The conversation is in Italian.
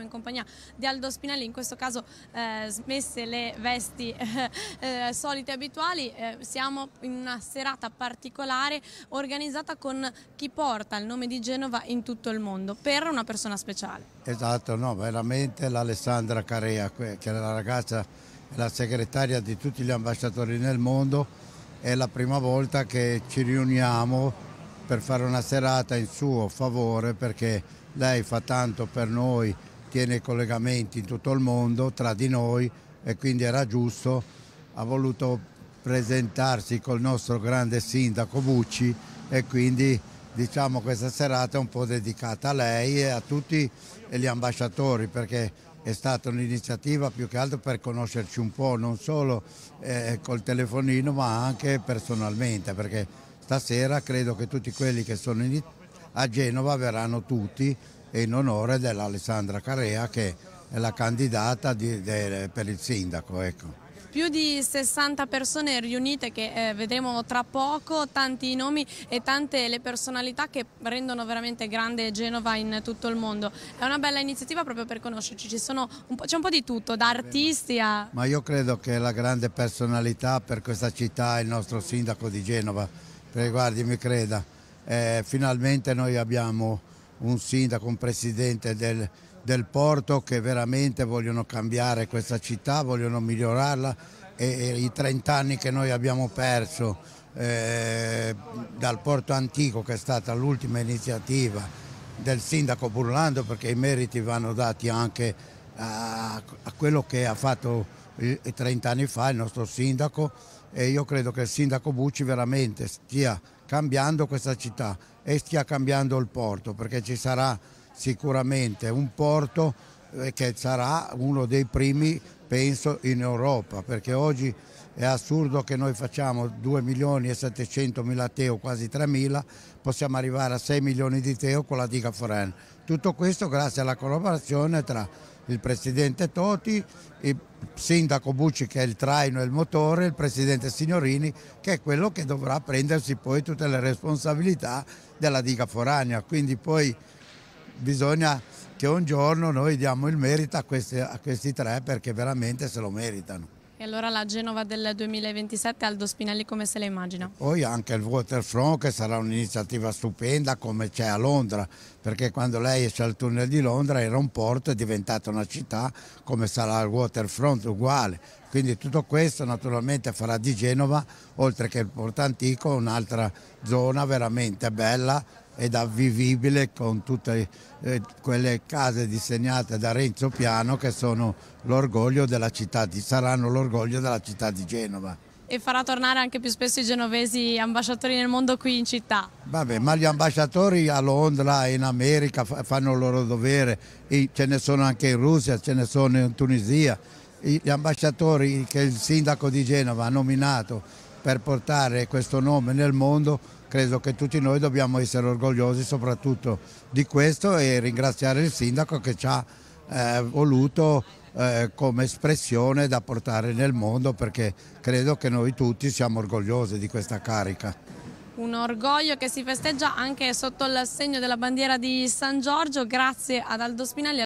in compagnia di Aldo Spinelli, in questo caso eh, smesse le vesti eh, eh, solite e abituali, eh, siamo in una serata particolare organizzata con chi porta il nome di Genova in tutto il mondo per una persona speciale. Esatto, no, veramente l'Alessandra Carea, che è la ragazza, la segretaria di tutti gli ambasciatori nel mondo, è la prima volta che ci riuniamo per fare una serata in suo favore perché lei fa tanto per noi tiene collegamenti in tutto il mondo tra di noi e quindi era giusto, ha voluto presentarsi col nostro grande sindaco Bucci e quindi diciamo questa serata è un po' dedicata a lei e a tutti gli ambasciatori perché è stata un'iniziativa più che altro per conoscerci un po', non solo eh, col telefonino ma anche personalmente perché stasera credo che tutti quelli che sono in, a Genova verranno tutti in onore dell'Alessandra Carea che è la candidata di, de, per il sindaco. Ecco. Più di 60 persone riunite che eh, vedremo tra poco, tanti i nomi e tante le personalità che rendono veramente grande Genova in tutto il mondo. È una bella iniziativa proprio per conoscerci, c'è un, un po' di tutto, da artisti a... Ma io credo che la grande personalità per questa città è il nostro sindaco di Genova, perché guardi mi creda, eh, finalmente noi abbiamo un sindaco, un presidente del, del porto che veramente vogliono cambiare questa città, vogliono migliorarla e, e i 30 anni che noi abbiamo perso eh, dal porto antico che è stata l'ultima iniziativa del sindaco Burlando perché i meriti vanno dati anche a, a quello che ha fatto 30 anni fa il nostro sindaco e io credo che il sindaco Bucci veramente stia cambiando questa città e stia cambiando il porto perché ci sarà sicuramente un porto eh, che sarà uno dei primi penso, in Europa, perché oggi è assurdo che noi facciamo 2 milioni e 700 mila teo, quasi 3 mila, possiamo arrivare a 6 milioni di teo con la diga foren. Tutto questo grazie alla collaborazione tra il presidente Toti, il sindaco Bucci che è il traino e il motore, il presidente Signorini che è quello che dovrà prendersi poi tutte le responsabilità della diga foragna. Quindi poi bisogna che un giorno noi diamo il merito a questi, a questi tre perché veramente se lo meritano. E allora la Genova del 2027 Aldo Spinelli come se la immagina? Poi anche il Waterfront che sarà un'iniziativa stupenda come c'è a Londra, perché quando lei esce al tunnel di Londra era un porto, è diventata una città come sarà il Waterfront uguale. Quindi tutto questo naturalmente farà di Genova, oltre che il Porto Antico, un'altra zona veramente bella ed avvivibile con tutte eh, quelle case disegnate da Renzo Piano che sono l'orgoglio della città di, saranno l'orgoglio della città di Genova. E farà tornare anche più spesso i genovesi ambasciatori nel mondo qui in città. Vabbè, ma gli ambasciatori a Londra e in America fanno il loro dovere, ce ne sono anche in Russia, ce ne sono in Tunisia. Gli ambasciatori che il sindaco di Genova ha nominato per portare questo nome nel mondo credo che tutti noi dobbiamo essere orgogliosi soprattutto di questo e ringraziare il sindaco che ci ha eh, voluto eh, come espressione da portare nel mondo perché credo che noi tutti siamo orgogliosi di questa carica. Un orgoglio che si festeggia anche sotto l'assegno della bandiera di San Giorgio, grazie ad Aldo Spinelli.